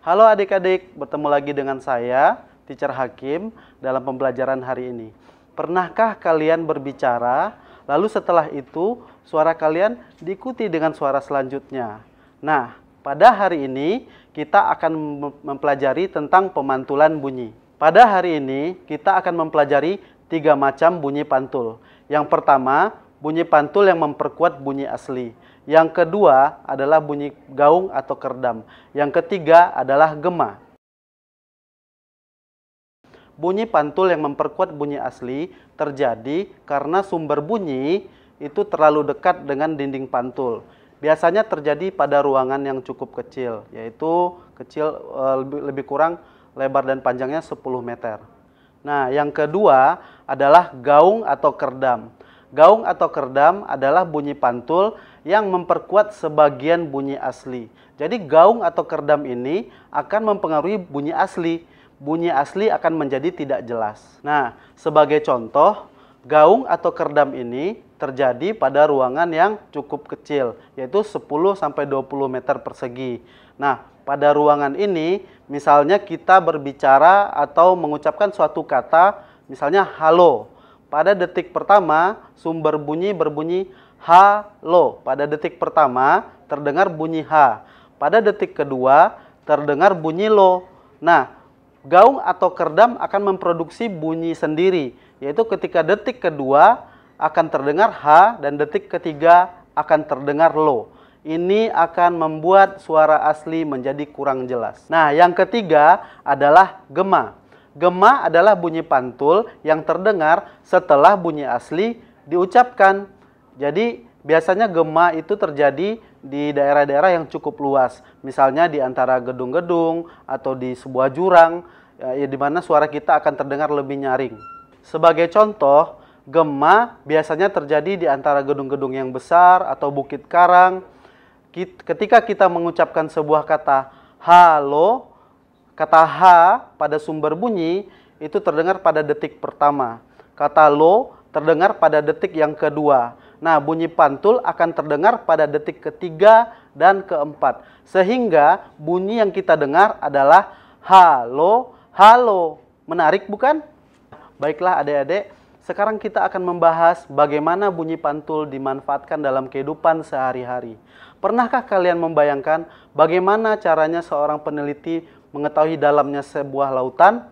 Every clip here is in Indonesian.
Halo adik-adik, bertemu lagi dengan saya, Teacher Hakim, dalam pembelajaran hari ini. Pernahkah kalian berbicara, lalu setelah itu suara kalian diikuti dengan suara selanjutnya? Nah, pada hari ini kita akan mempelajari tentang pemantulan bunyi. Pada hari ini kita akan mempelajari tiga macam bunyi pantul. Yang pertama, bunyi pantul yang memperkuat bunyi asli. Yang kedua adalah bunyi gaung atau kerdam. Yang ketiga adalah gema. Bunyi pantul yang memperkuat bunyi asli terjadi karena sumber bunyi itu terlalu dekat dengan dinding pantul. Biasanya terjadi pada ruangan yang cukup kecil, yaitu kecil e, lebih, kurang lebar dan panjangnya 10 meter. Nah, yang kedua adalah gaung atau kerdam. Gaung atau kerdam adalah bunyi pantul yang memperkuat sebagian bunyi asli. Jadi gaung atau kerdam ini akan mempengaruhi bunyi asli. Bunyi asli akan menjadi tidak jelas. Nah, sebagai contoh, gaung atau kerdam ini terjadi pada ruangan yang cukup kecil, yaitu 10 sampai 20 meter persegi. Nah, pada ruangan ini misalnya kita berbicara atau mengucapkan suatu kata misalnya halo pada detik pertama, sumber bunyi berbunyi halo. Pada detik pertama, terdengar bunyi H. Pada detik kedua, terdengar bunyi lo. Nah, gaung atau kerdam akan memproduksi bunyi sendiri, yaitu ketika detik kedua akan terdengar H dan detik ketiga akan terdengar lo. Ini akan membuat suara asli menjadi kurang jelas. Nah, yang ketiga adalah gema. Gema adalah bunyi pantul yang terdengar setelah bunyi asli diucapkan. Jadi biasanya gema itu terjadi di daerah-daerah yang cukup luas. Misalnya di antara gedung-gedung atau di sebuah jurang ya, ya di mana suara kita akan terdengar lebih nyaring. Sebagai contoh, gema biasanya terjadi di antara gedung-gedung yang besar atau bukit karang. Ketika kita mengucapkan sebuah kata halo Kata H pada sumber bunyi itu terdengar pada detik pertama. Kata lo terdengar pada detik yang kedua. Nah, bunyi pantul akan terdengar pada detik ketiga dan keempat. Sehingga bunyi yang kita dengar adalah halo, halo. Menarik bukan? Baiklah adik-adik, sekarang kita akan membahas bagaimana bunyi pantul dimanfaatkan dalam kehidupan sehari-hari. Pernahkah kalian membayangkan bagaimana caranya seorang peneliti mengetahui dalamnya sebuah lautan.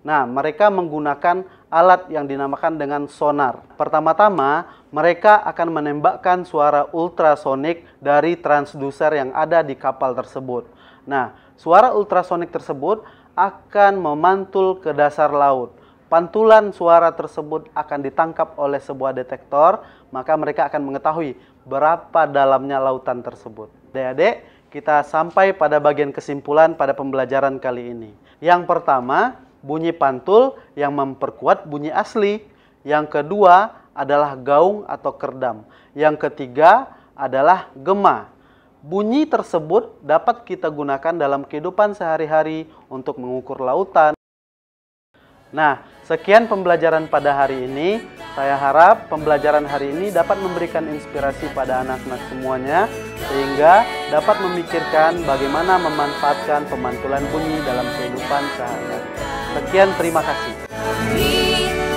Nah, mereka menggunakan alat yang dinamakan dengan sonar. Pertama-tama, mereka akan menembakkan suara ultrasonik dari transducer yang ada di kapal tersebut. Nah, suara ultrasonik tersebut akan memantul ke dasar laut. Pantulan suara tersebut akan ditangkap oleh sebuah detektor, maka mereka akan mengetahui berapa dalamnya lautan tersebut. Adik-adik, kita sampai pada bagian kesimpulan pada pembelajaran kali ini. Yang pertama, bunyi pantul yang memperkuat bunyi asli. Yang kedua adalah gaung atau kerdam. Yang ketiga adalah gema. Bunyi tersebut dapat kita gunakan dalam kehidupan sehari-hari untuk mengukur lautan, Nah, sekian pembelajaran pada hari ini. Saya harap pembelajaran hari ini dapat memberikan inspirasi pada anak-anak semuanya sehingga dapat memikirkan bagaimana memanfaatkan pemantulan bunyi dalam kehidupan sehari-hari. Sekian terima kasih.